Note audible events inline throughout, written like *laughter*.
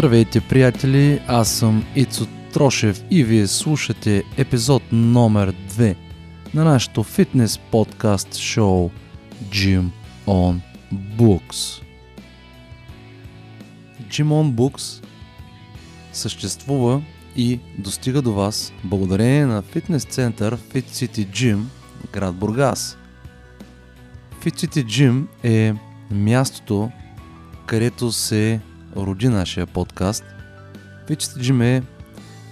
Здравейте, приятели! Аз съм Ицо Трошев и вие слушате епизод номер 2 на нашото фитнес подкаст шоу Gym on Books. Gym on Books съществува и достига до вас благодарение на фитнес център Fit City Gym, град Бургас. Fit City Gym е мястото, където се роди нашия подкаст, вече е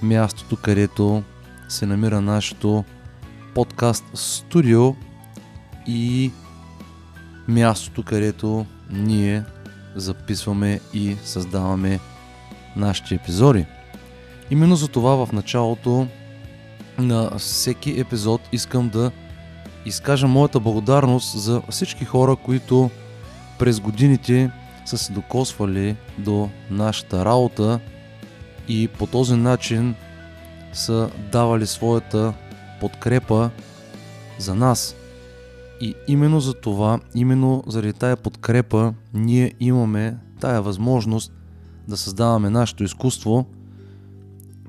мястото, където се намира нашето подкаст студио и мястото, където ние записваме и създаваме нашите епизоди. Именно за това в началото на всеки епизод искам да изкажа моята благодарност за всички хора, които през годините са се докосвали до нашата работа и по този начин са давали своята подкрепа за нас. И именно за това, именно заради тая подкрепа, ние имаме тая възможност да създаваме нашето изкуство.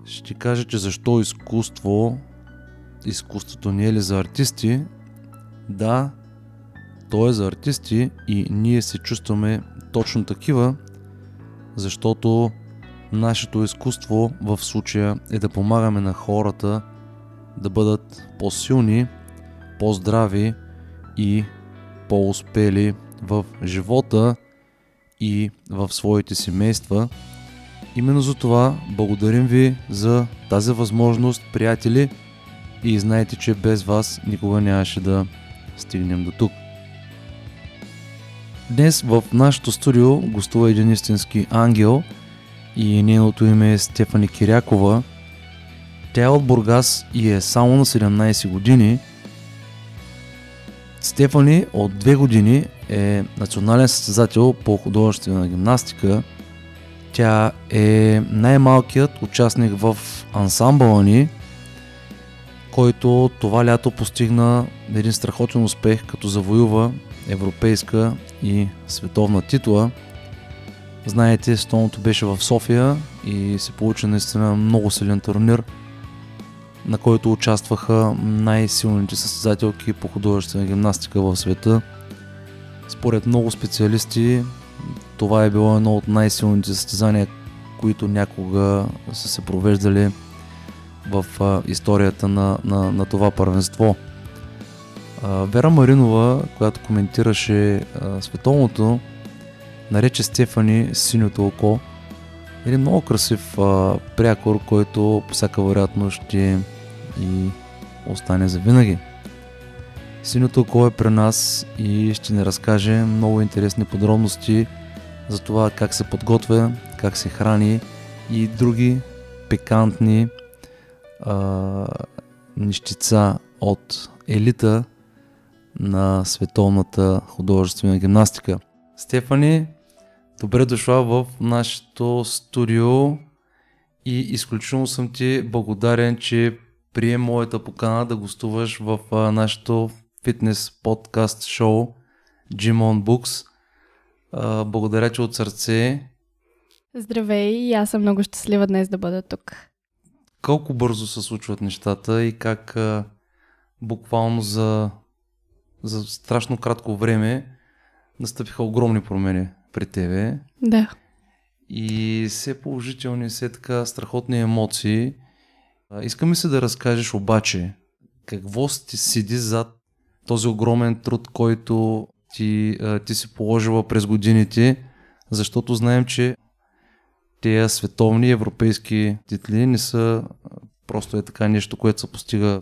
Ще кажа, че защо изкуство, изкуството не е ли за артисти? Да, той е за артисти и ние се чувстваме точно такива, защото нашето изкуство в случая е да помагаме на хората да бъдат по-силни, по-здрави и по-успели в живота и в своите семейства. Именно за това благодарим ви за тази възможност, приятели, и знаете, че без вас никога нямаше да стигнем до тук. Днес в нашото студио гостува един истински ангел и нейното име е Стефани Кирякова. Тя е от Бургас и е само на 17 години. Стефани от 2 години е национален състезател по художествена гимнастика. Тя е най-малкият участник в ансамбъла ни, който това лято постигна един страхотен успех, като завоюва европейска и световна титла. Знаете, столното беше в София и се получи наистина много силен турнир, на който участваха най-силните състезателки по художествена гимнастика в света. Според много специалисти, това е било едно от най-силните състезания, които някога са се провеждали в историята на, на, на това първенство – Вера Маринова, която коментираше а, световното, нарече Стефани синьото око. Един много красив а, прякор, който по всяка вероятност ще и остане за винаги. Синьото око е при нас и ще ни разкаже много интересни подробности за това как се подготвя, как се храни и други пикантни а, от елита на световната художествена гимнастика. Стефани, добре дошла в нашето студио и изключително съм ти благодарен, че прие моята покана да гостуваш в нашето фитнес подкаст шоу Gym on Books. Благодаря, че от сърце. Здравей и аз съм много щастлива днес да бъда тук. Колко бързо се случват нещата и как буквално за за страшно кратко време настъпиха огромни промени при тебе. Да. И все положителни, все така страхотни емоции. Искаме се да разкажеш обаче какво ти седи зад този огромен труд, който ти, ти си положила през годините, защото знаем, че тези световни европейски титли не са просто е така нещо, което се постига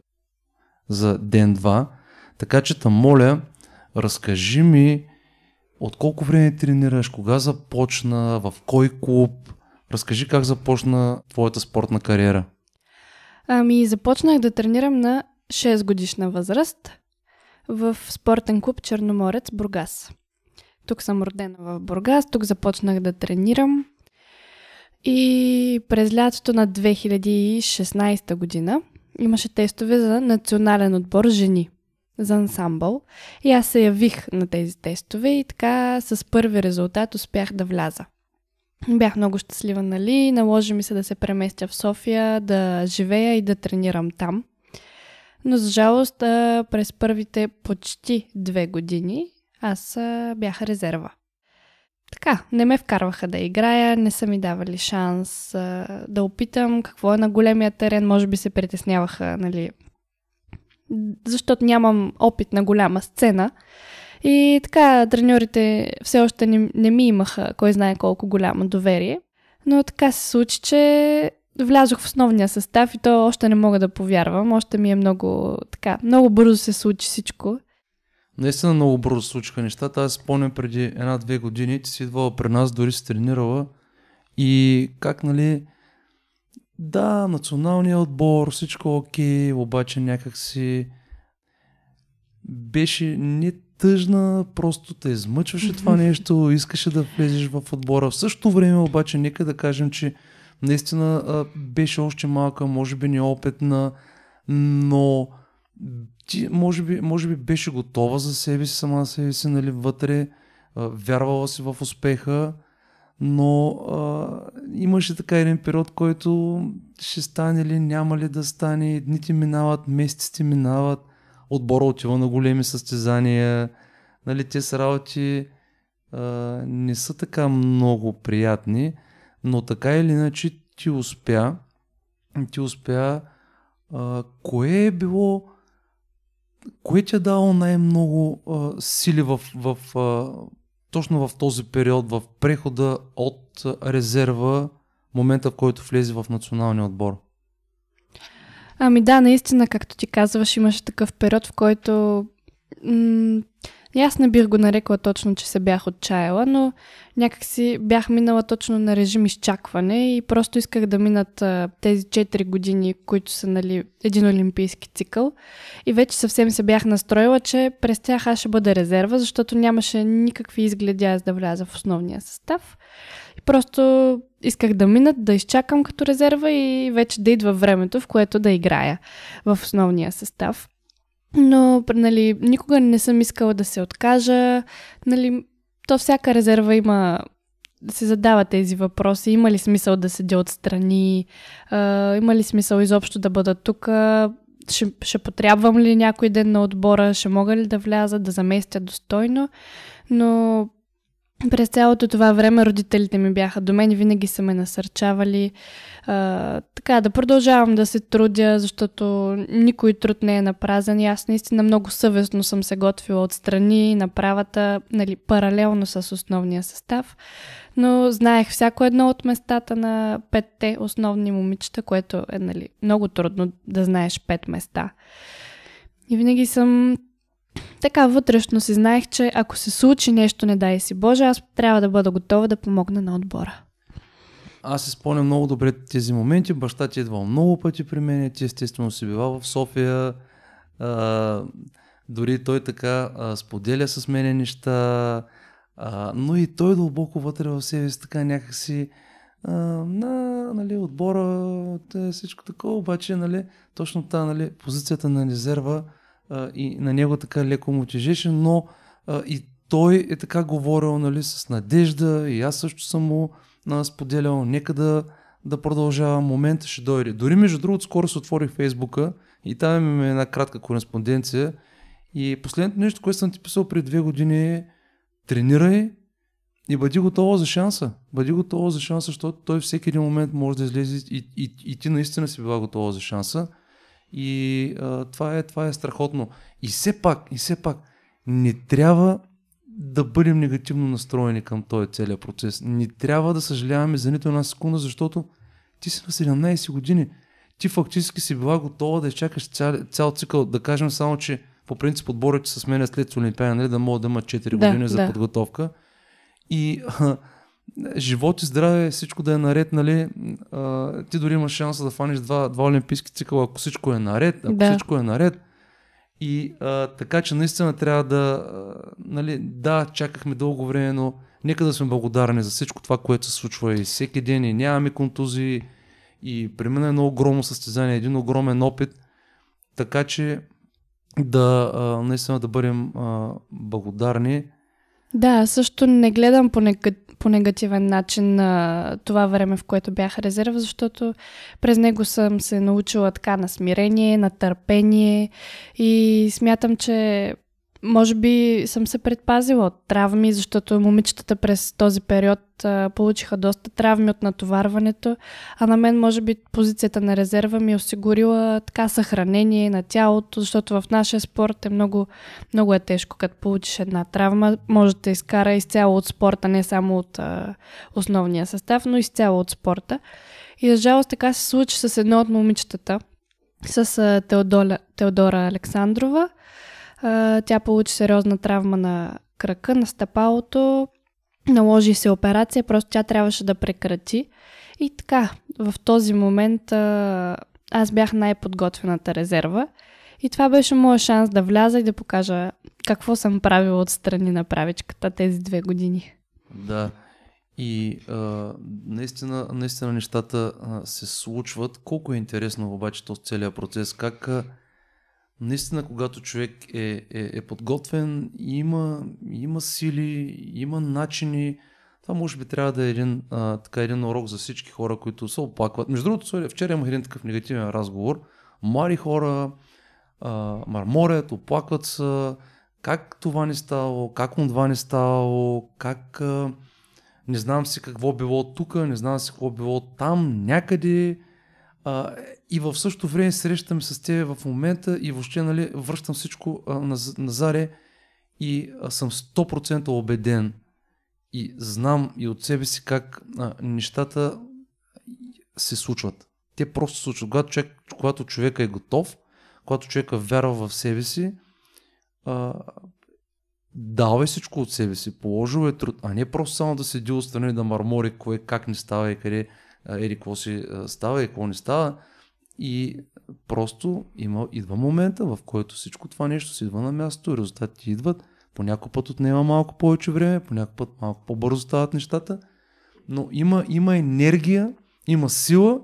за ден-два. Така че та моля, разкажи ми от колко време тренираш, кога започна, в кой клуб, разкажи как започна твоята спортна кариера. Ами, започнах да тренирам на 6 годишна възраст в спортен клуб Черноморец Бургас. Тук съм родена в Бургас, тук започнах да тренирам. И през лятото на 2016 година имаше тестове за национален отбор жени за ансамбъл. И аз се явих на тези тестове и така с първи резултат успях да вляза. Бях много щастлива, нали? Наложи ми се да се преместя в София, да живея и да тренирам там. Но за жалост, през първите почти две години аз бях резерва. Така, не ме вкарваха да играя, не са ми давали шанс да опитам какво е на големия терен, може би се притесняваха, нали, защото нямам опит на голяма сцена. И така, треньорите все още не, не ми имаха кой знае колко голямо доверие. Но така се случи, че влязох в основния състав и то още не мога да повярвам. Още ми е много така, много бързо се случи всичко. Наистина много бързо случиха нещата. Аз спомням преди една-две години, ти си идвала при нас, дори си тренирала. И как, нали, да, националният отбор, всичко окей, обаче някакси беше не тъжна, просто те измъчваше това нещо, искаше да влезеш в отбора. В същото време обаче нека да кажем, че наистина беше още малка, може би неопитна, но ти може би, може би беше готова за себе си, сама себе си, нали, вътре, вярвала си в успеха но а, имаше така един период, който ще стане ли, няма ли да стане, дните минават, месеците минават, отбора отива на големи състезания, нали, те са работи а, не са така много приятни, но така или иначе ти успя, ти успя, а, кое е било, кое ти е дало най-много а, сили в, в а, точно в този период, в прехода от резерва, момента в който влезе в националния отбор? Ами да, наистина, както ти казваш, имаше такъв период, в който м- и аз не бих го нарекла точно, че се бях отчаяла, но някакси бях минала точно на режим изчакване и просто исках да минат а, тези 4 години, които са нали, един олимпийски цикъл. И вече съвсем се бях настроила, че през тях аз ще бъда резерва, защото нямаше никакви изгледи аз да вляза в основния състав. И просто исках да минат, да изчакам като резерва и вече да идва времето, в което да играя в основния състав. Но, нали, никога не съм искала да се откажа. Нали, то всяка резерва има Да се задава тези въпроси. Има ли смисъл да седя отстрани? А, има ли смисъл изобщо да бъда тук? Ще, ще потрябвам ли някой ден на отбора? Ще мога ли да вляза, да заместя достойно? Но през цялото това време родителите ми бяха до мен, винаги са ме насърчавали. А, така, да продължавам да се трудя, защото никой труд не е напразен. аз наистина много съвестно съм се готвила отстрани, направата, нали, паралелно с основния състав. Но знаех всяко едно от местата на петте основни момичета, което е нали, много трудно да знаеш пет места. И винаги съм така вътрешно си знаех, че ако се случи нещо, не дай си Боже, аз трябва да бъда готова да помогна на отбора. Аз се спомням много добре тези моменти. Баща ти е идвал много пъти при мен. Ти естествено си била в София. А, дори той така а, споделя с мене неща. А, но и той дълбоко вътре в себе си така някакси а, на, нали, отбора, всичко такова, обаче, нали, точно та, нали, позицията на резерва, а, и на него така леко му тежеше, но а, и той е така говорил нали, с надежда и аз също съм му а, споделял, нека да, да продължава, момента ще дойде. Дори между другото скоро се отворих фейсбука и там имаме една кратка кореспонденция и последното нещо, което съм ти писал преди две години е тренирай и бъди готова за шанса. Бъди готова за шанса, защото той всеки един момент може да излезе и, и, и ти наистина си била готова за шанса. И а, това, е, това е страхотно. И все пак, и все пак, не трябва да бъдем негативно настроени към този целият процес. Не трябва да съжаляваме за нито една секунда, защото ти си на 17 години. Ти фактически си била готова да изчакаш цял, цял цикъл. Да кажем само, че по принцип отборите с мен е след Олимпиада, нали, да могат да имат 4 години да. за подготовка. И *laughs* а, живот и здраве, всичко да е наред, нали, а, ти дори имаш шанса да фаниш два, два олимпийски цикъла, ако всичко е наред, ако да. всичко е наред. И а, така, че наистина трябва да, а, нали, да, чакахме дълго време, но нека да сме благодарни за всичко това, което се случва и всеки ден и нямаме контузии и при мен е едно огромно състезание, един огромен опит, така че да, а, наистина да бъдем а, благодарни. Да, също не гледам по, некът, по негативен начин на това време, в което бях резерва, защото през него съм се научила така на смирение, на търпение и смятам, че може би съм се предпазила от травми, защото момичетата през този период а, получиха доста травми от натоварването, а на мен може би позицията на резерва ми е осигурила така съхранение на тялото, защото в нашия спорт е много, много е тежко, като получиш една травма, може да изкара изцяло от спорта, не само от а, основния състав, но изцяло от спорта. И за жалост така се случи с едно от момичетата, с а, Теодоля, Теодора Александрова. А, тя получи сериозна травма на крака, на стъпалото, наложи се операция, просто тя трябваше да прекрати. И така, в този момент а, аз бях най-подготвената резерва. И това беше моят шанс да вляза и да покажа какво съм правила от страни на правичката тези две години. Да. И а, наистина, наистина нещата а, се случват. Колко е интересно обаче този целият процес, как а, наистина, когато човек е, е, е подготвен, има, има сили, има начини. Това може би трябва да е един, а, така, един урок за всички хора, които се оплакват. Между другото, вчера имах един такъв негативен разговор. Мари хора а, мърморят, оплакват се, как това не стало, как това не стало, как а, не знам си какво било тук, не знам си какво било там, някъде а, и в същото време срещам с тебе в момента и въобще нали, връщам всичко а, на, на заре и а, съм 100% убеден и знам и от себе си как а, нещата се случват. Те просто се случват. Когато човек, когато човека е готов, когато човека вярва в себе си, а, дава е всичко от себе си, положил е труд, а не просто само да седи отстрани да мърмори кое как не става и къде Ери какво си става и какво не става. И просто има, идва момента, в който всичко това нещо си идва на място, резултатите идват, по някой път отнема малко повече време, по някой път малко по-бързо стават нещата, но има, има енергия, има сила,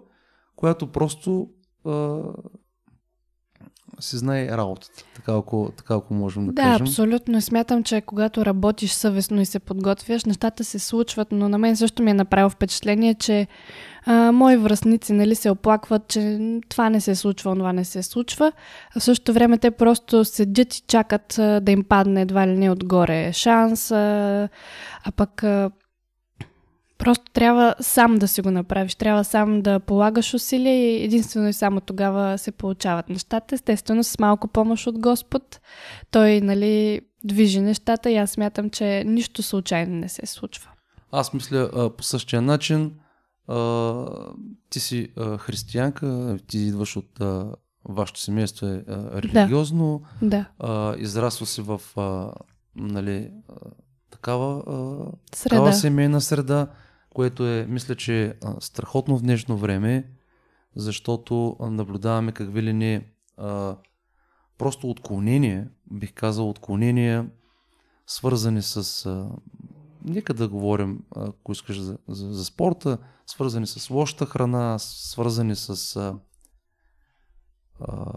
която просто а, си знае работата. Така ако, така ако можем да, да кажем. Да, абсолютно. Смятам, че когато работиш съвестно и се подготвяш, нещата се случват, но на мен също ми е направил впечатление, че а, мои връзници нали, се оплакват, че това не се случва, това не се случва. А в същото време те просто седят и чакат а, да им падне едва ли не отгоре шанс, а, а пък а, Просто трябва сам да си го направиш, трябва сам да полагаш усилия и единствено и само тогава се получават нещата. Естествено, с малко помощ от Господ, той, нали, движи нещата и аз смятам, че нищо случайно не се случва. Аз мисля по същия начин. ти си християнка, ти идваш от вашето семейство е религиозно. Да. израсла си в нали, такава, среда. такава семейна среда което е, мисля, че страхотно в днешно време, защото наблюдаваме какви ли не а, просто отклонения, бих казал отклонения, свързани с... А, нека да говорим, ако искаш, за, за, за спорта, свързани с лошата храна, свързани с а, а,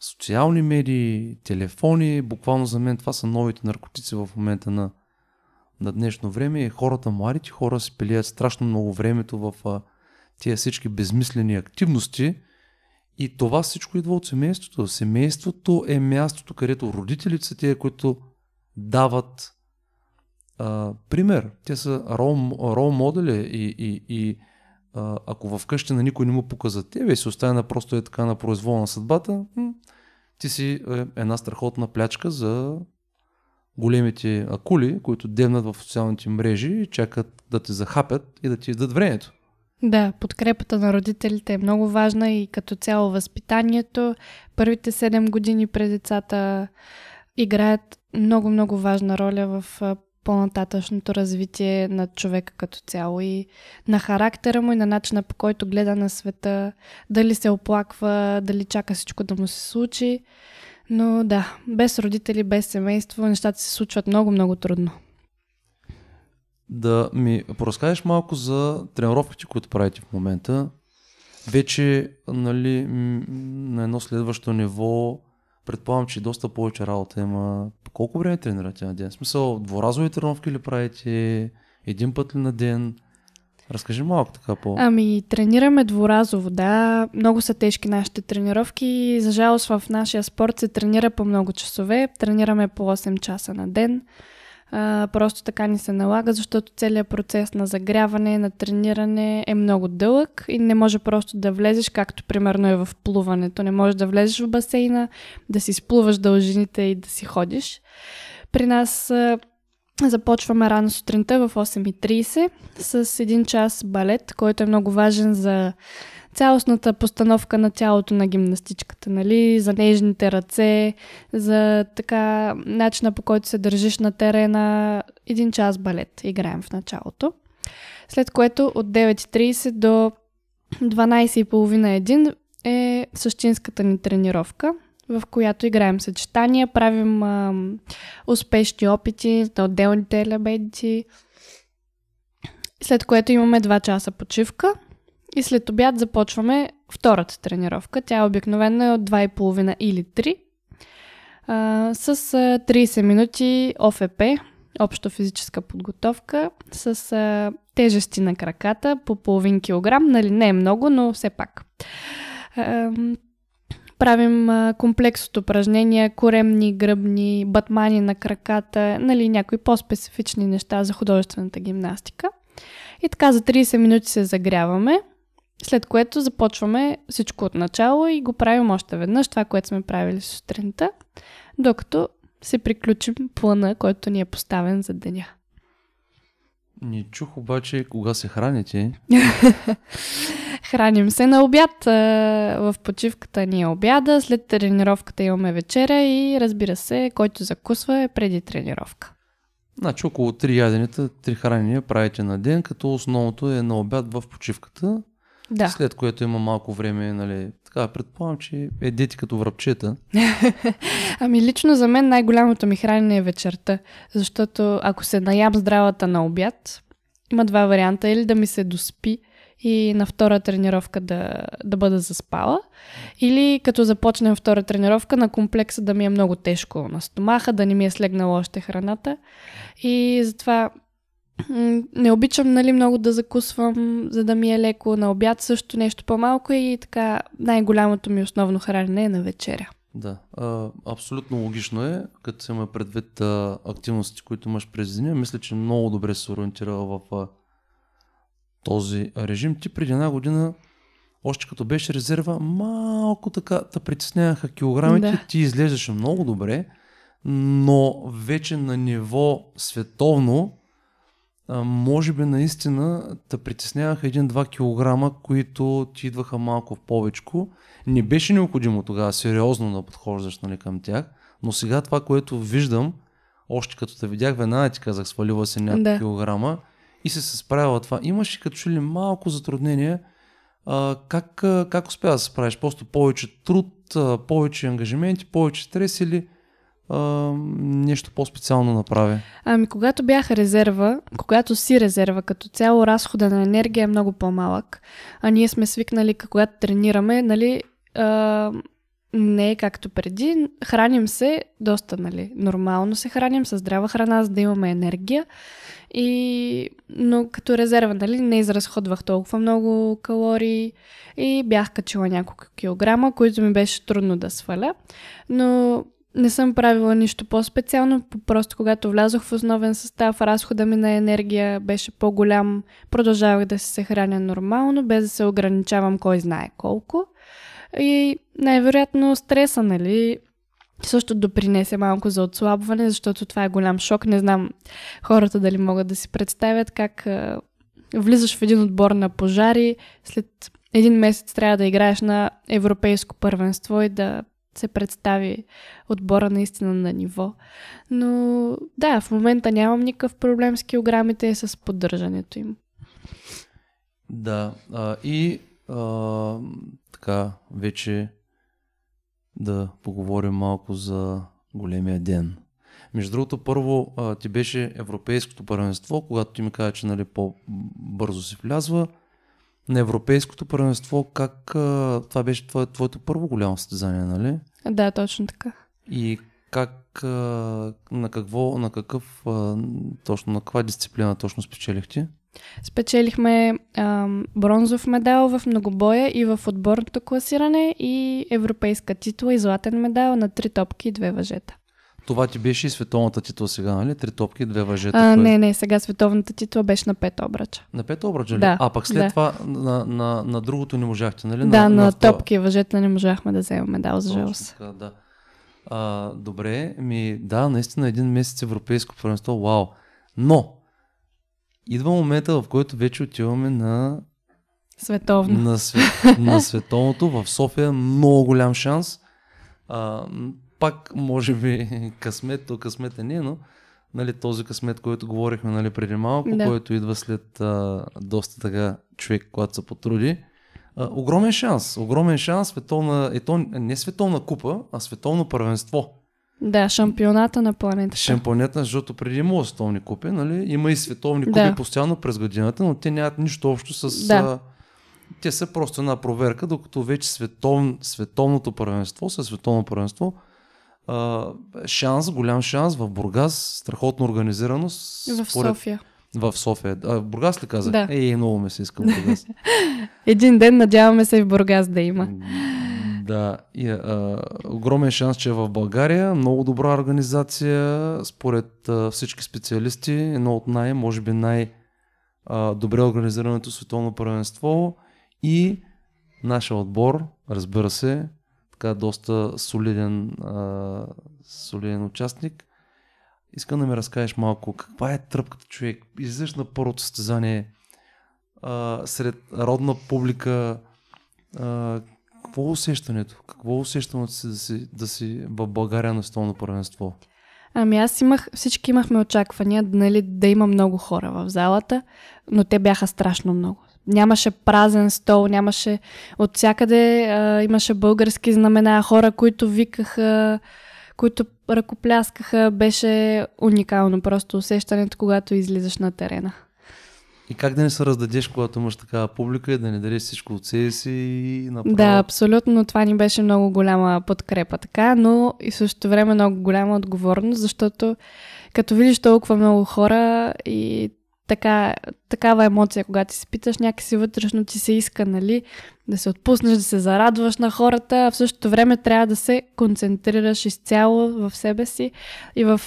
социални медии, телефони. Буквално за мен това са новите наркотици в момента на, на днешно време е хората, младите хора си пилият страшно много времето в а, тия всички безмислени активности и това всичко идва от семейството. Семейството е мястото, където родителите са тези, които дават а, пример. Те са рол, модели и, и, и а, ако вкъщи на никой не му показа тебе и се остане просто е така на произвол на съдбата, м- ти си е, една страхотна плячка за големите акули, които демнат в социалните мрежи и чакат да те захапят и да ти издат времето. Да, подкрепата на родителите е много важна и като цяло възпитанието. Първите 7 години пред децата играят много-много важна роля в по-нататъчното развитие на човека като цяло и на характера му и на начина по който гледа на света, дали се оплаква, дали чака всичко да му се случи. Но да, без родители, без семейство, нещата се случват много-много трудно. Да ми поразкажеш малко за тренировките, които правите в момента. Вече нали, на едно следващо ниво предполагам, че доста повече работа има. Колко време тренирате на ден? В смисъл, дворазови тренировки ли правите? Един път ли на ден? Разкажи малко така по... Ами, тренираме дворазово, да. Много са тежки нашите тренировки. За жалост в нашия спорт се тренира по много часове. Тренираме по 8 часа на ден. А, просто така ни се налага, защото целият процес на загряване, на трениране е много дълъг и не може просто да влезеш, както примерно е в плуването. Не можеш да влезеш в басейна, да си сплуваш дължините и да си ходиш. При нас Започваме рано сутринта в 8.30 с един час балет, който е много важен за цялостната постановка на тялото на гимнастичката, нали? за нежните ръце, за така начина по който се държиш на терена. Един час балет играем в началото. След което от 9.30 до 1230 е същинската ни тренировка в която играем съчетания, правим а, успешни опити на отделните елементи, след което имаме 2 часа почивка и след обяд започваме втората тренировка. Тя е обикновено е от 2,5 или 3 а, с 30 минути ОФП, общо физическа подготовка, с а, тежести на краката по половин килограм, нали не е много, но все пак правим а, комплекс от упражнения, коремни, гръбни, батмани на краката, нали, някои по-специфични неща за художествената гимнастика. И така за 30 минути се загряваме, след което започваме всичко от начало и го правим още веднъж, това, което сме правили сутринта, докато се приключим плана, който ни е поставен за деня. Не чух обаче кога се храните. *laughs* Храним се на обяд. В почивката ни е обяда, след тренировката имаме вечеря и разбира се, който закусва е преди тренировка. Значи около 3 яденета, 3 хранения правите на ден, като основното е на обяд в почивката. Да. След което има малко време нали, така, предполагам, че е дети като връбчета. *laughs* ами лично за мен най-голямото ми хранене е вечерта, защото ако се наям здравата на обяд, има два варианта. Или да ми се доспи и на втора тренировка да, да бъда заспала, или като започнем втора тренировка на комплекса да ми е много тежко на стомаха, да не ми е слегнала още храната. И затова не обичам нали, много да закусвам, за да ми е леко на обяд, също нещо по-малко и така най-голямото ми основно хранене е на вечеря. Да, а, абсолютно логично е, като се има предвид а, активности, които имаш през деня. Мисля, че много добре се ориентирала в а, този режим. Ти преди една година, още като беше резерва, малко така те притесняваха килограмите, да. ти излезеше много добре, но вече на ниво световно а, може би наистина те притесняваха 1 два килограма, които ти идваха малко в повечко. Не беше необходимо тогава сериозно да подхождаш нали, към тях, но сега това, което виждам, още като те видях, веднага ти казах, свалила се някакви да. килограма и се се справила това. Имаш и като че ли малко затруднение, а, как, а, как успя да се справиш? Просто повече труд, а, повече ангажименти, повече стрес или а, нещо по-специално направи? Ами, когато бях резерва, когато си резерва, като цяло разхода на енергия е много по-малък, а ние сме свикнали, когато тренираме, нали, а, не е както преди. Храним се доста, нали, нормално се храним със здрава храна, за да имаме енергия. И, но като резерва, нали, не изразходвах толкова много калории и бях качила няколко килограма, които ми беше трудно да сваля. Но не съм правила нищо по-специално, просто когато влязох в основен състав, разхода ми на енергия беше по-голям. Продължавах да се съхраня нормално, без да се ограничавам кой знае колко. И най-вероятно стреса, нали, също допринесе малко за отслабване, защото това е голям шок. Не знам хората дали могат да си представят как влизаш в един отбор на пожари, след един месец трябва да играеш на европейско първенство и да се представи отбора наистина на ниво. Но да, в момента нямам никакъв проблем с килограмите и с поддържането им. Да, а, и а, така, вече да поговорим малко за големия ден. Между другото, първо а, ти беше Европейското първенство, когато ти ми каза, че нали, по-бързо се влязва на Европейското първенство, как това беше твое, твоето първо голямо състезание, нали? Да, точно така. И как, на какво, на какъв, точно на каква дисциплина точно спечелихте? Спечелихме а, бронзов медал в многобоя и в отборното класиране и европейска титла и златен медал на три топки и две въжета. Това ти беше и световната титла сега, нали? Три топки, две въжета. А, кое... Не, не, сега световната титла беше на пет обрача. На пет обрача ли? Да, а пък след да. това на, на, на, другото не можахте, нали? Да, на, на, на топки въжета не можахме да вземем медал, за жалост. Да, да. А, добре, ми да, наистина един месец европейско първенство, вау. Но, идва момента, в който вече отиваме на Световно. На, свет, на световното в София е много голям шанс. А, пак може би късмет, то късмет е не, но нали, този късмет, който говорихме нали, преди малко, да. който идва след а, доста така човек, когато се потруди. А, огромен шанс, огромен шанс, световна, е то, не световна купа, а световно първенство. Да, шампионата на планета. Шампионата, защото преди има световни купи, нали? Има и световни купи да. постоянно през годината, но те нямат нищо общо с... Да. А, те са просто една проверка, докато вече светов, световното първенство, със световно първенство, а, шанс, голям шанс в Бургас, страхотно организираност. В според... София. В София. А, в Бургас ли казах? Да. Ей, е, много ме се иска в Бургас. *laughs* Един ден надяваме се и в Бургас да има. Да, и, а, огромен шанс, че е в България. Много добра организация, според а, всички специалисти. Едно от най, може би най- добре организираното световно първенство и нашия отбор, разбира се, така доста солиден, а, солиден участник. Искам да ми разкажеш малко каква е тръпката човек. Излизаш на първото състезание а, сред родна публика. А, какво е усещането? Какво е усещането си да си, да си в България на столно първенство? Ами аз имах, всички имахме очаквания нали, да има много хора в залата, но те бяха страшно много нямаше празен стол, нямаше от всякъде а, имаше български знамена, хора, които викаха, които ръкопляскаха, беше уникално просто усещането, когато излизаш на терена. И как да не се раздадеш, когато имаш такава публика и да не дадеш всичко от себе си и направо... Да, абсолютно. Това ни беше много голяма подкрепа така, но и в същото време много голяма отговорност, защото като видиш толкова много хора и така, такава емоция, когато ти се питаш някакси вътрешно ти се иска, нали, да се отпуснеш, да се зарадваш на хората, а в същото време трябва да се концентрираш изцяло в себе си и в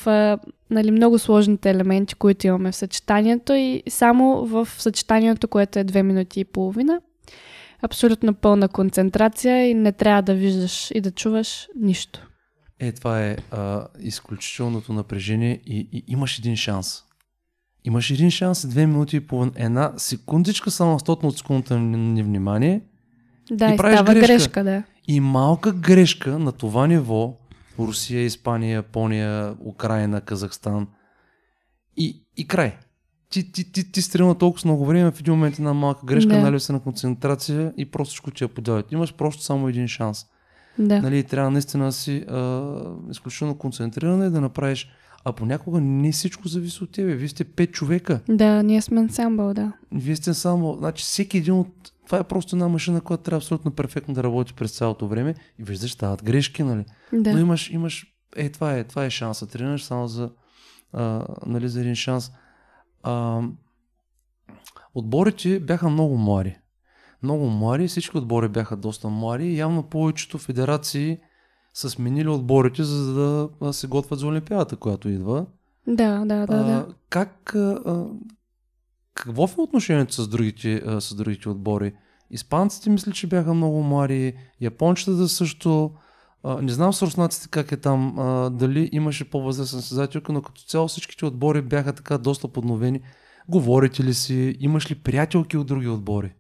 нали, много сложните елементи, които имаме в съчетанието и само в съчетанието, което е две минути и половина. Абсолютно пълна концентрация и не трябва да виждаш и да чуваш нищо. Е, това е а, изключителното напрежение и, и имаш един шанс Имаш един шанс, две минути и половина, една секундичка само стотно от секундата невнимание. Да, и, и правиш става грешка. грешка да. И малка грешка на това ниво, Русия, Испания, Япония, Украина, Казахстан и, и край. Ти, ти, ти, ти стрелна толкова с много време, в един момент една малка грешка, да. нали се на концентрация и просто всичко ти я подават. Имаш просто само един шанс. Да. Нали, трябва наистина да си а, изключително концентриран и да направиш а понякога не всичко зависи от тебе. Вие сте пет човека. Да, ние сме ансамбъл, да. Вие сте ансамбъл. Значи всеки един от... Това е просто една машина, която трябва абсолютно перфектно да работи през цялото време и виждаш, стават грешки, нали? Да. Но имаш, имаш... Е, това е, това е шанса. Тренираш само за, а, нали, за един шанс. А, отборите бяха много млади. Много млади, всички отбори бяха доста млади. Явно повечето федерации са сменили отборите, за да се готвят за Олимпиадата, която идва. Да, да, да. А, да. Как, а, какво е отношението с другите, а, с другите отбори? Испанците мисля, че бяха много млади, япончетата също. А, не знам с руснаците как е там, а, дали имаше по-възрастен създателка, но като цяло всичките отбори бяха така доста подновени. Говорите ли си? Имаш ли приятелки от други отбори?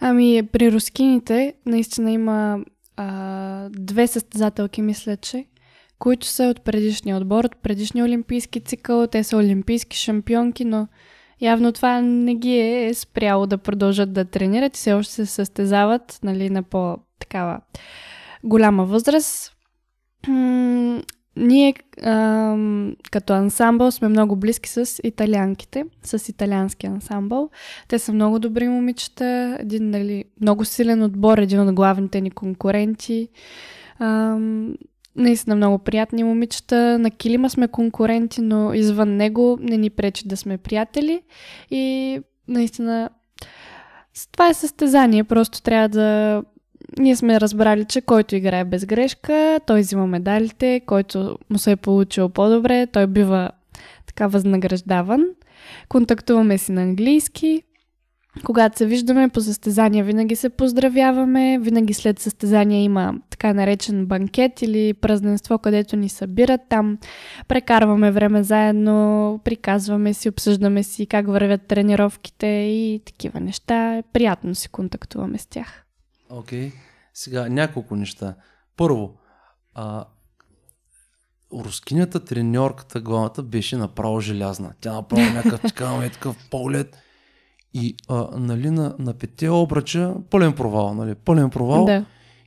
Ами, при рускините наистина има а, две състезателки, мисля, че, които са от предишния отбор, от предишния олимпийски цикъл. Те са олимпийски шампионки, но явно това не ги е спряло да продължат да тренират и все още се състезават нали, на по-такава голяма възраст. Ние ам, като ансамбъл сме много близки с италианките, с италиански ансамбъл. Те са много добри момичета, един нали, много силен отбор, един от главните ни конкуренти. Ам, наистина много приятни момичета. На Килима сме конкуренти, но извън него не ни пречи да сме приятели. И наистина това е състезание, просто трябва да ние сме разбрали, че който играе без грешка, той взима медалите, който му се е получил по-добре, той бива така възнаграждаван. Контактуваме си на английски. Когато се виждаме по състезания, винаги се поздравяваме, винаги след състезания има така наречен банкет или празненство, където ни събират. Там прекарваме време заедно, приказваме си, обсъждаме си как вървят тренировките и такива неща. Приятно си контактуваме с тях. Окей. Okay. Сега няколко неща. Първо, а, рускинята треньорката, главата беше направо желязна. Тя направо някакъв такава, ами, е такъв полет. И а, нали, на, на пете обръча пълен провал, нали? Пълен провал. Да.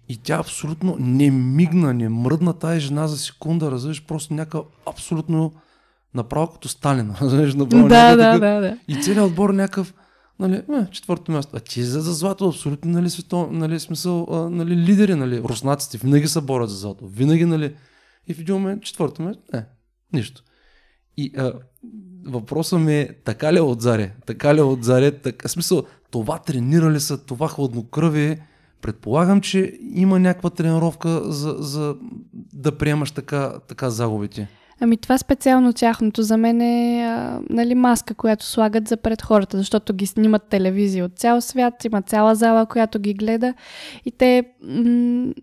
И тя абсолютно не мигна, не мръдна тази жена за секунда, разбираш, просто някакъв абсолютно направо като Сталин, *laughs* разбираш, направо да, да, да, да. И целият отбор някакъв, нали, ме, четвърто място. А ти за, за злато абсолютно, нали, свето, нали, смисъл, а, нали, лидери, нали, руснаците винаги са борят за злато, винаги, нали. И в един момент, четвърто място, не, нищо. И а, въпросът ми е, така ли е от заре? Така ли е от заре? Така, смисъл, това тренирали са, това хладнокръвие, предполагам, че има някаква тренировка за, за да приемаш така, така загубите. Ами това специално тяхното за мен е а, нали, маска, която слагат за пред хората, защото ги снимат телевизия от цял свят, има цяла зала, която ги гледа и те... М-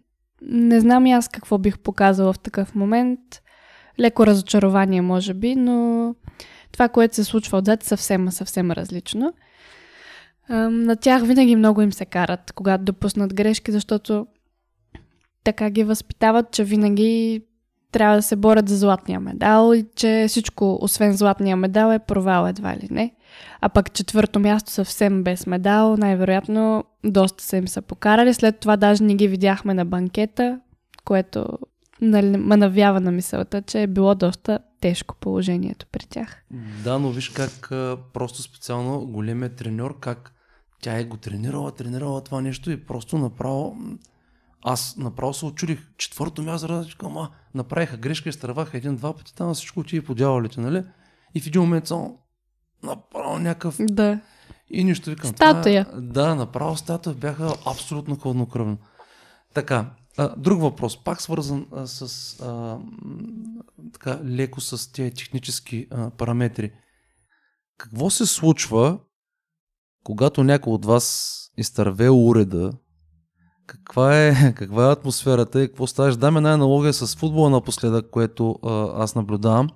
не знам и аз какво бих показала в такъв момент. Леко разочарование, може би, но това, което се случва отзад, съвсем, съвсем различно. Ам, на тях винаги много им се карат, когато допуснат грешки, защото така ги възпитават, че винаги трябва да се борят за златния медал и че всичко, освен златния медал, е провал едва ли не. А пък четвърто място съвсем без медал, най-вероятно доста са им са покарали. След това даже не ги видяхме на банкета, което нали, ме навява на мисълта, че е било доста тежко положението при тях. Да, но виж как просто специално големият треньор, как тя е го тренирала, тренирала това нещо и просто направо аз направо се очудих. Четвърто място, аз ама, направиха грешка, изтърваха един-два пъти, там всичко отиде по дяволите, нали? И в един момент само направо някакъв... Да. И нищо викам. Е- статуя. Това, да, направо статуя бяха абсолютно хладнокръвно. Така, а, друг въпрос, пак свързан а, с а, така, леко с тези технически а, параметри. Какво се случва, когато някой от вас изтърве уреда каква е, *laughs* каква е атмосферата и какво ставаш. Дам една аналогия с футбола напоследък, което а, аз наблюдавам.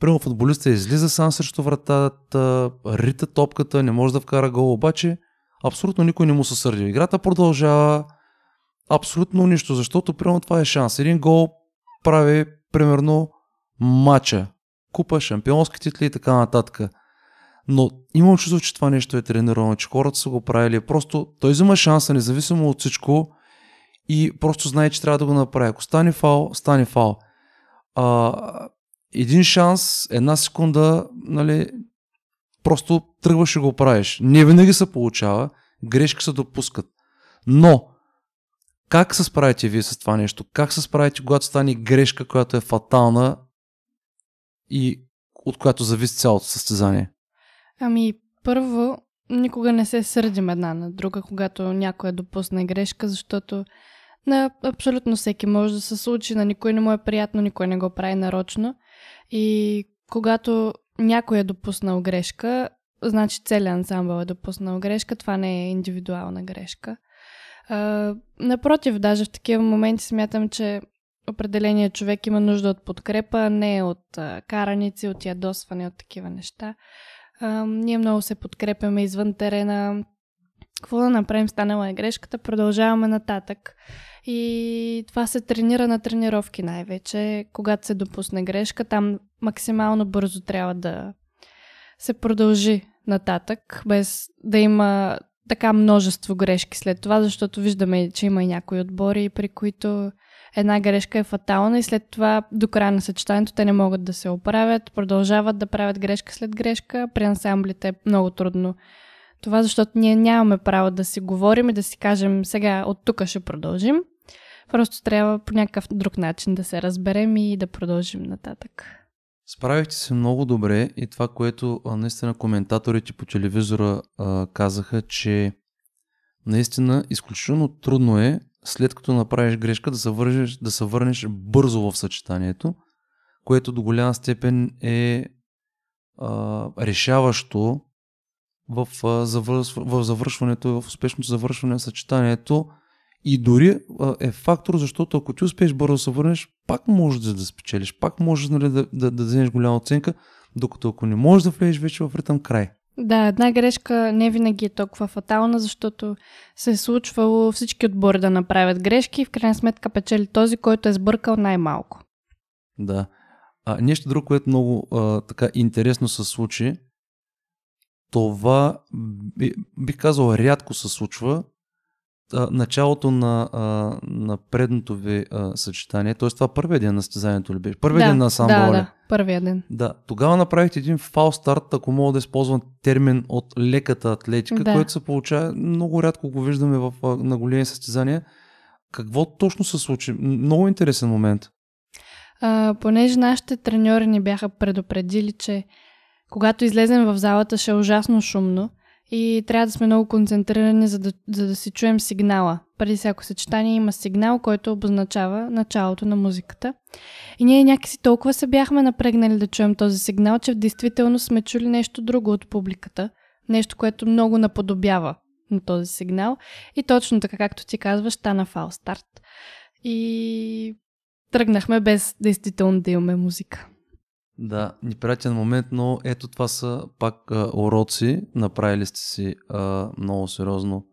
Примерно футболиста излиза сам срещу вратата, рита топката, не може да вкара гол, обаче абсолютно никой не му се сърди. Играта продължава, абсолютно нищо, защото примерно това е шанс. Един гол прави примерно мача, купа, шампионски титли и така нататък. Но имам чувство, че това нещо е тренировано, че хората са го правили. Просто той взима шанса, независимо от всичко, и просто знае, че трябва да го направи. Ако стане фал, стане фал. А, един шанс, една секунда, нали, просто тръгваш и го правиш. Не винаги се получава, грешки се допускат. Но, как се справите вие с това нещо? Как се справите, когато стане грешка, която е фатална и от която зависи цялото състезание? Ами, първо, никога не се сърдим една на друга, когато някоя е допусне грешка, защото на абсолютно всеки може да се случи, на никой не му е приятно, никой не го прави нарочно. И когато някой е допуснал грешка, значи целият ансамбъл е допуснал грешка, това не е индивидуална грешка. А, напротив, даже в такива моменти смятам, че определения човек има нужда от подкрепа, не от а, караници, от ядосване, от такива неща. А, ние много се подкрепяме извън терена. Какво да направим, станала е грешката, продължаваме нататък. И това се тренира на тренировки най-вече. Когато се допусне грешка, там максимално бързо трябва да се продължи нататък, без да има така множество грешки след това, защото виждаме, че има и някои отбори, при които една грешка е фатална и след това до края на съчетанието те не могат да се оправят, продължават да правят грешка след грешка. При ансамблите е много трудно това, защото ние нямаме право да си говорим и да си кажем сега от тук ще продължим. Просто трябва по някакъв друг начин да се разберем и да продължим нататък. Справихте се много добре и това, което наистина коментаторите по телевизора а, казаха, че наистина изключително трудно е след като направиш грешка, да се, вържеш, да се върнеш бързо в съчетанието, което до голяма степен е а, решаващо в, а, завърш, в завършването и в успешното завършване на съчетанието. И дори а, е фактор, защото ако ти успееш бързо да се върнеш, пак можеш да, да спечелиш, пак можеш нали, да, да, да вземеш голяма оценка, докато ако не можеш да влезеш вече в ритъм край. Да, една грешка не винаги е толкова фатална, защото се е случвало всички отбори да направят грешки и в крайна сметка печели този, който е сбъркал най-малко. Да. А, нещо друго, което много а, така интересно се случи, това бих казал рядко се случва, а, началото на, а, на предното ви а, съчетание, т.е. това първия ден на състезанието ли беше? Първият да, ден на сам да, да, първия ден. Да, тогава направихте един фал старт, ако мога да използвам термин от леката атлетика, да. което се получава, много рядко го виждаме в, на големи състезания. Какво точно се случи? Много интересен момент. А, понеже нашите треньори ни бяха предупредили, че когато излезем в залата ще е ужасно шумно, и трябва да сме много концентрирани, за да, за да си чуем сигнала. Преди всяко съчетание има сигнал, който обозначава началото на музиката. И ние някакси толкова се бяхме напрегнали да чуем този сигнал, че в действителност сме чули нещо друго от публиката. Нещо, което много наподобява на този сигнал. И точно така, както ти казваш, стана фалстарт. И тръгнахме без действително да имаме музика да неприятен момент, но ето това са пак а, уроци. Направили сте си а, много сериозно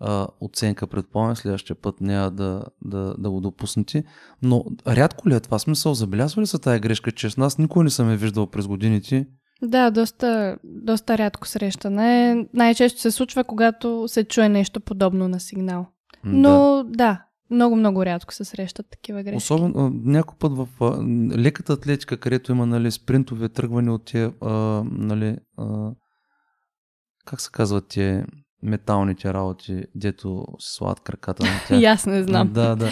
а, оценка, предполагам, следващия път няма да, да, да го допуснете. Но рядко ли е това смисъл? Забелязва ли са тая грешка, че с нас никой не съм е виждал през годините? Да, доста, доста рядко срещана е. Най-често се случва, когато се чуе нещо подобно на сигнал. Но да, да много, много рядко се срещат такива грешки. Особено някой път в а, леката атлетика, където има нали, спринтове, тръгване от тия, а, нали, а, как се казват тия металните работи, дето се слагат краката на тях. Ясно, *laughs* не знам. Да, да.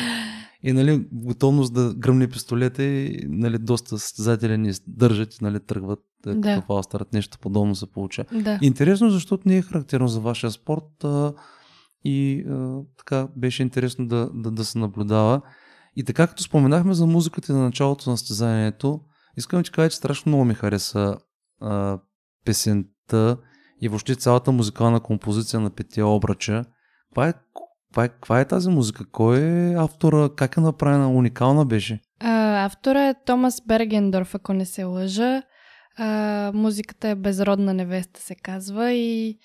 И нали, готовност да гръмне пистолета и нали, доста състезатели ни държат и нали, тръгват е, да. като старат. Нещо подобно се получава. Да. Интересно, защото не е характерно за вашия спорт. А, и а, така беше интересно да, да, да се наблюдава. И така като споменахме за музиката на началото на състезанието, искам да ти кажа, че страшно много ми хареса а, песента и въобще цялата музикална композиция на петия обрача. Каква е, това, е, това е тази музика? Кой е автора? Как е направена? Уникална беше. А, автора е Томас Бергендорф, ако не се лъжа. А, музиката е Безродна невеста, се казва и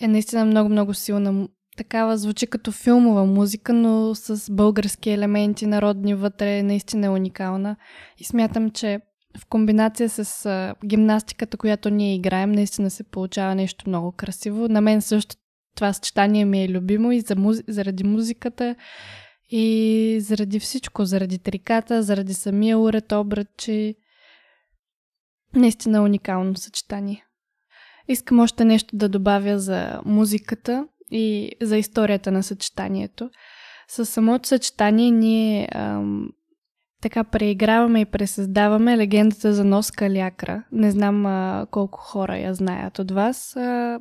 е наистина много-много силна такава звучи като филмова музика, но с български елементи, народни вътре, наистина е уникална. И смятам, че в комбинация с гимнастиката, която ние играем, наистина се получава нещо много красиво. На мен също това съчетание ми е любимо и за муз... заради музиката, и заради всичко, заради триката, заради самия уред, обрат, че наистина уникално съчетание. Искам още нещо да добавя за музиката и за историята на съчетанието. Със самото съчетание ние ам, така преиграваме и пресъздаваме легендата за носка лякра. Не знам а, колко хора я знаят от вас. А,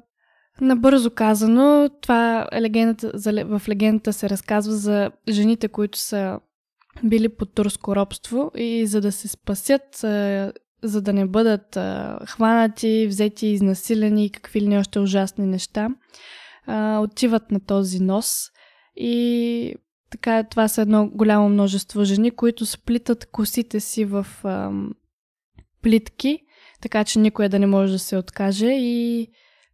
Набързо казано, това е легендата, в легендата се разказва за жените, които са били под турско робство и за да се спасят, за да не бъдат хванати, взети, изнасилени и какви ли не още ужасни неща, а, отиват на този нос. И така, това са едно голямо множество жени, които сплитат косите си в а, плитки, така че никой да не може да се откаже и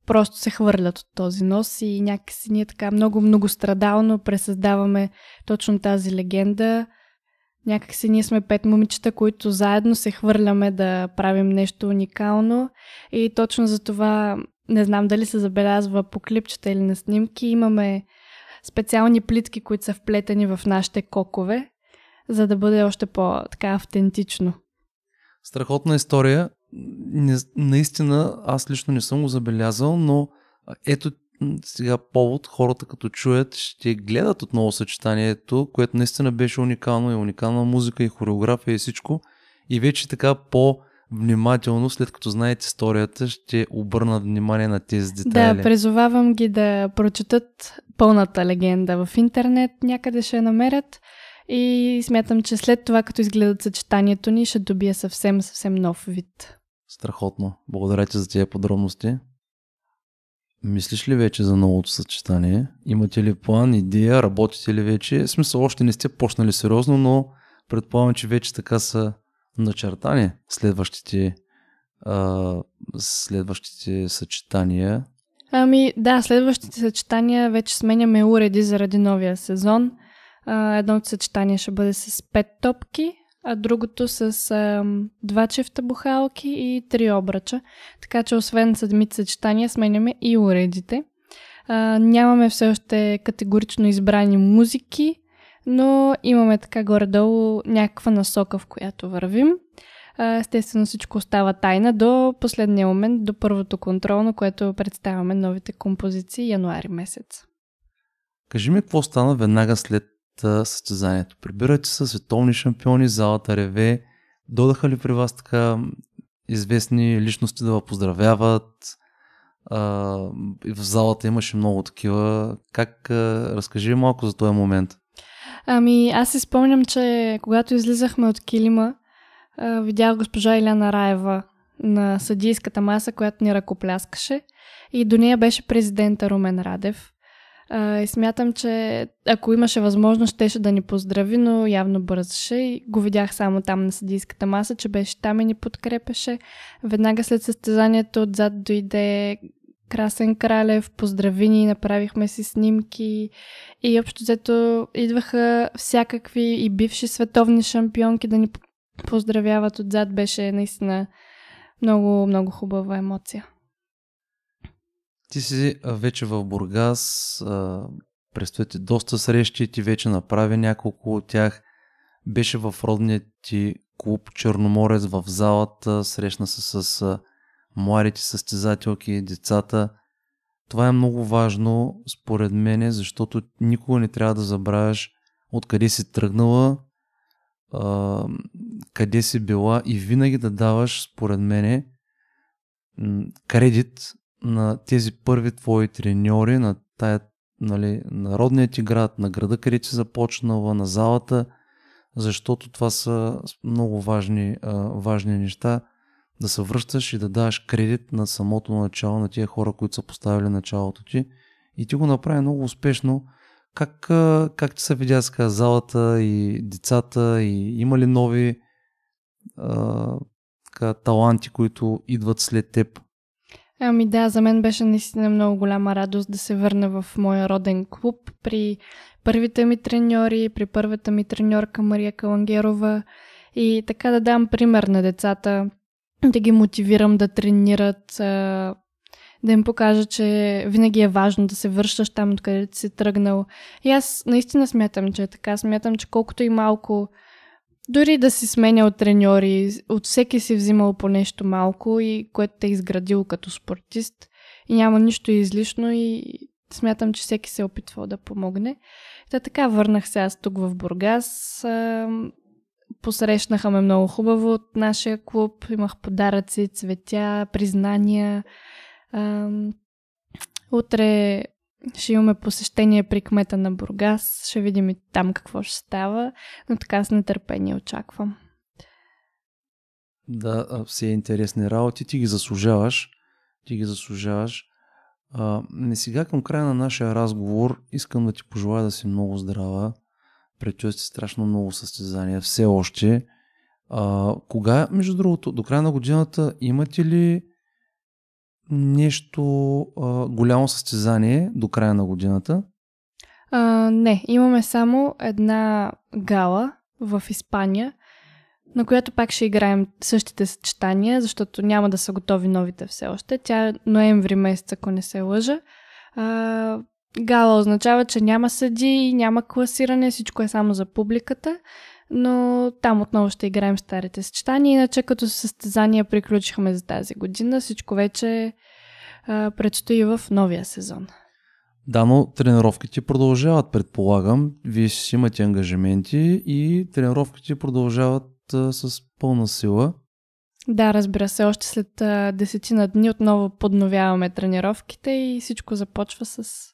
просто се хвърлят от този нос и някакси ние така много многострадално пресъздаваме точно тази легенда. Някакси ние сме пет момичета, които заедно се хвърляме да правим нещо уникално и точно за това не знам дали се забелязва по клипчета или на снимки, имаме специални плитки, които са вплетени в нашите кокове, за да бъде още по-така автентично. Страхотна история. Не, наистина, аз лично не съм го забелязал, но ето сега повод хората като чуят ще гледат отново съчетанието, което наистина беше уникално и уникална музика и хореография и всичко. И вече така по- внимателно, след като знаете историята, ще обърнат внимание на тези детайли. Да, призовавам ги да прочетат пълната легенда в интернет, някъде ще я намерят и смятам, че след това, като изгледат съчетанието ни, ще добие съвсем, съвсем нов вид. Страхотно. Благодаря ти за тези подробности. Мислиш ли вече за новото съчетание? Имате ли план, идея, работите ли вече? В смисъл, още не сте почнали сериозно, но предполагам, че вече така са начертани следващите, а, следващите съчетания. Ами да, следващите съчетания вече сменяме уреди заради новия сезон. А, едно съчетания ще бъде с пет топки, а другото с а, два чефта бухалки и три обръча. Така че освен седмите съчетания сменяме и уредите. А, нямаме все още категорично избрани музики, но имаме така горе-долу някаква насока, в която вървим. Естествено всичко остава тайна до последния момент, до първото контролно, което представяме новите композиции януари месец. Кажи ми какво стана веднага след състезанието. Прибирате се световни шампиони, залата реве. Додаха ли при вас така известни личности да ва поздравяват? в залата имаше много такива. Как разкажи малко за този момент? Ами, аз си спомням, че когато излизахме от килима, видях госпожа Иляна Раева на съдийската маса, която ни ръкопляскаше. И до нея беше президента Румен Радев. А, и смятам, че ако имаше възможност, щеше да ни поздрави, но явно бързаше и го видях само там на съдийската маса, че беше там и ни подкрепеше. Веднага след състезанието отзад дойде Красен Кралев, поздрави ни, направихме си снимки и общо взето идваха всякакви и бивши световни шампионки да ни поздравяват отзад. Беше наистина много, много хубава емоция. Ти си вече в Бургас, предстоят ти доста срещи, ти вече направи няколко от тях. Беше в родният ти клуб Черноморец в залата, срещна се с младите състезателки, децата. Това е много важно, според мен, защото никога не трябва да забравяш откъде си тръгнала, къде си била и винаги да даваш, според мене, кредит на тези първи твои треньори, на тая, нали, народният ти град, на града, където си започнала, на залата, защото това са много важни, важни неща да се връщаш и да даваш кредит на самото начало, на тия хора, които са поставили началото ти. И ти го направи много успешно. Как, как ти се видя с залата и децата и има ли нови а, така, таланти, които идват след теб? Ами да, за мен беше наистина много голяма радост да се върна в моя роден клуб при първите ми треньори, при първата ми треньорка Мария Калангерова и така да дам пример на децата, да ги мотивирам да тренират, да им покажа, че винаги е важно да се връщаш там, откъдето си тръгнал. И аз наистина смятам, че е така. Смятам, че колкото и малко, дори да си сменял треньори, от всеки си взимал по нещо малко и което те е изградил като спортист. И няма нищо излишно и смятам, че всеки се е опитвал да помогне. Та така, върнах се аз тук в Бургас. Посрещнаха ме много хубаво от нашия клуб. Имах подаръци, цветя, признания. Ам, утре ще имаме посещение при кмета на Бургас. Ще видим и там какво ще става. Но така с нетърпение очаквам. Да, все интересни работи. Ти ги заслужаваш. Ти ги заслужаваш. А, не сега към края на нашия разговор искам да ти пожелая да си много здрава, се страшно много състезания все още. А, кога, между другото, до края на годината имате ли нещо, а, голямо състезание до края на годината? А, не, имаме само една гала в Испания, на която пак ще играем същите съчетания, защото няма да са готови новите все още. Тя е ноември месец, ако не се лъжа. А, Гала означава, че няма съди, няма класиране, всичко е само за публиката, но там отново ще играем старите съчетания. Иначе като състезания приключихме за тази година, всичко вече а, предстои в новия сезон. Да, но тренировките продължават, предполагам. Вие си имате ангажименти и тренировките продължават а, с пълна сила. Да, разбира се, още след десетина дни отново подновяваме тренировките и всичко започва с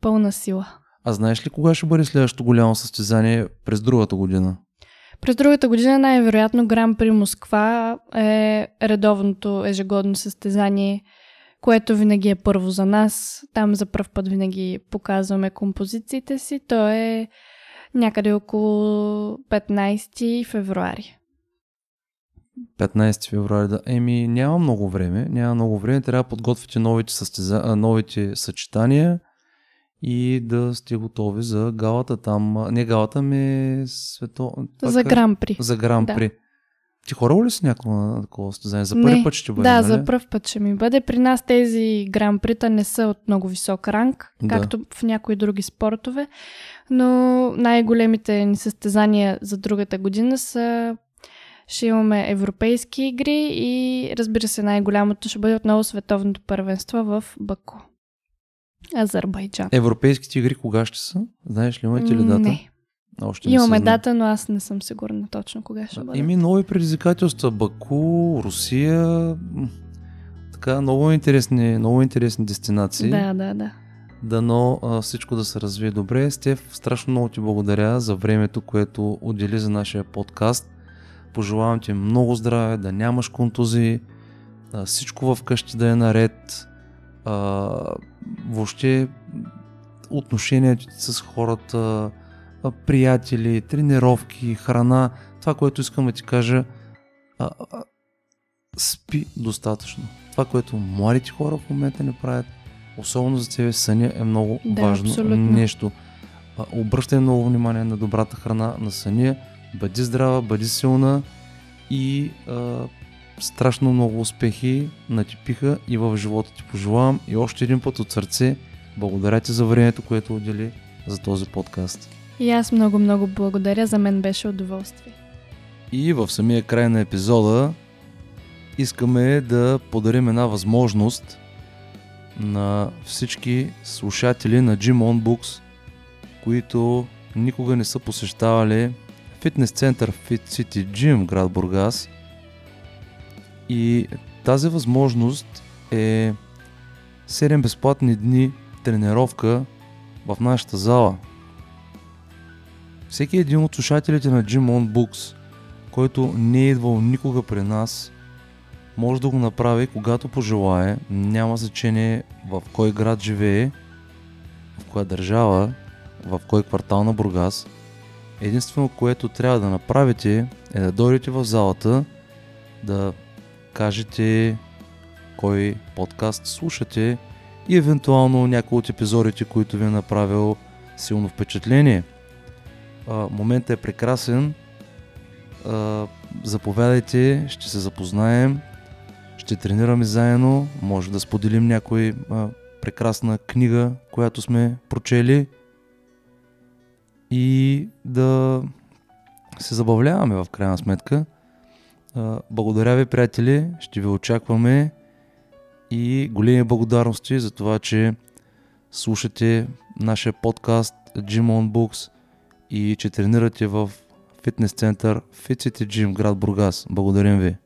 пълна сила. А знаеш ли кога ще бъде следващото голямо състезание през другата година? През другата година най-вероятно Гран при Москва е редовното ежегодно състезание, което винаги е първо за нас. Там за първ път винаги показваме композициите си. То е някъде около 15 февруари. 15 февруари, да. Еми, няма много време. Няма много време. Трябва да подготвите новите, състеза... новите съчетания – и да сте готови за галата там. Не галата, ми е свето... За Гран При. За Гран При. Да. Ти хора ли си някакво на такова състезание? За първи не, път ще бъде, Да, нали? за първ път ще ми бъде. При нас тези гран-прита не са от много висок ранг, да. както в някои други спортове, но най-големите ни състезания за другата година са ще имаме европейски игри и разбира се най-голямото ще бъде отново световното първенство в Баку. Азербайджан. Европейските игри кога ще са? Знаеш ли, имате ли дата? Не. Още не Имаме дата, но аз не съм сигурна точно кога ще бъде. Ими нови предизвикателства. Баку, Русия. Така, много интересни, много интересни дестинации. Да, да, да. Дано всичко да се развие добре. Стеф, страшно много ти благодаря за времето, което отдели за нашия подкаст. Пожелавам ти много здраве, да нямаш контузии, всичко вкъщи да е наред а, въобще отношенията с хората, приятели, тренировки, храна, това, което искам да ти кажа, а, а, спи достатъчно. Това, което младите хора в момента не правят, особено за тебе съня е много да, важно абсолютно. нещо. А, обръщай много внимание на добрата храна, на съня, бъди здрава, бъди силна и а, страшно много успехи натипиха и в живота ти пожелавам и още един път от сърце благодаря ти за времето, което отдели за този подкаст. И аз много-много благодаря, за мен беше удоволствие. И в самия край на епизода искаме да подарим една възможност на всички слушатели на Gym On Books, които никога не са посещавали фитнес център Fit City Gym, град Бургас – и тази възможност е 7 безплатни дни тренировка в нашата зала. Всеки един от слушателите на Gym On Books, който не е идвал никога при нас, може да го направи когато пожелае, няма значение в кой град живее, в коя държава, в кой квартал на Бургас. Единствено, което трябва да направите е да дойдете в залата, да кажете кой подкаст слушате и евентуално някои от епизодите, които ви е направил силно впечатление. моментът е прекрасен. заповядайте, ще се запознаем, ще тренираме заедно, може да споделим някой прекрасна книга, която сме прочели и да се забавляваме в крайна сметка – благодаря ви, приятели. Ще ви очакваме и големи благодарности за това, че слушате нашия подкаст Gym on Books и че тренирате в фитнес център Fit City Gym, град Бургас. Благодарим ви!